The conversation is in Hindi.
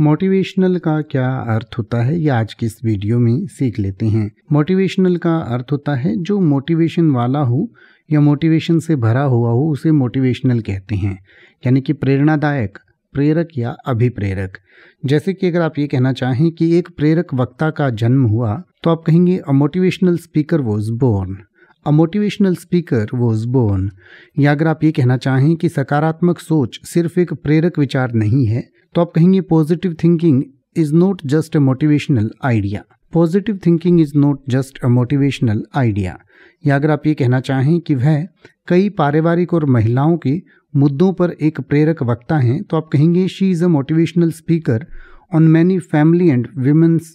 मोटिवेशनल का क्या अर्थ होता है ये आज की इस वीडियो में सीख लेते हैं मोटिवेशनल का अर्थ होता है जो मोटिवेशन वाला हो या मोटिवेशन से भरा हुआ हो उसे मोटिवेशनल कहते हैं यानी कि प्रेरणादायक प्रेरक या अभिप्रेरक जैसे कि अगर आप ये कहना चाहें कि एक प्रेरक वक्ता का जन्म हुआ तो आप कहेंगे a motivational speaker was born a motivational speaker was born या अगर आप ये कहना चाहें कि सकारात्मक सोच सिर्फ एक प्रेरक विचार नहीं है तो आप कहेंगे positive thinking is not just a motivational idea positive thinking is not just a motivational idea या अगर आप ये कहना चाहें कि वह कई पारिवारिक और महिलाओं के मुद्दों पर एक प्रेरक वक्ता हैं तो आप कहेंगे she is a motivational speaker on many family and women's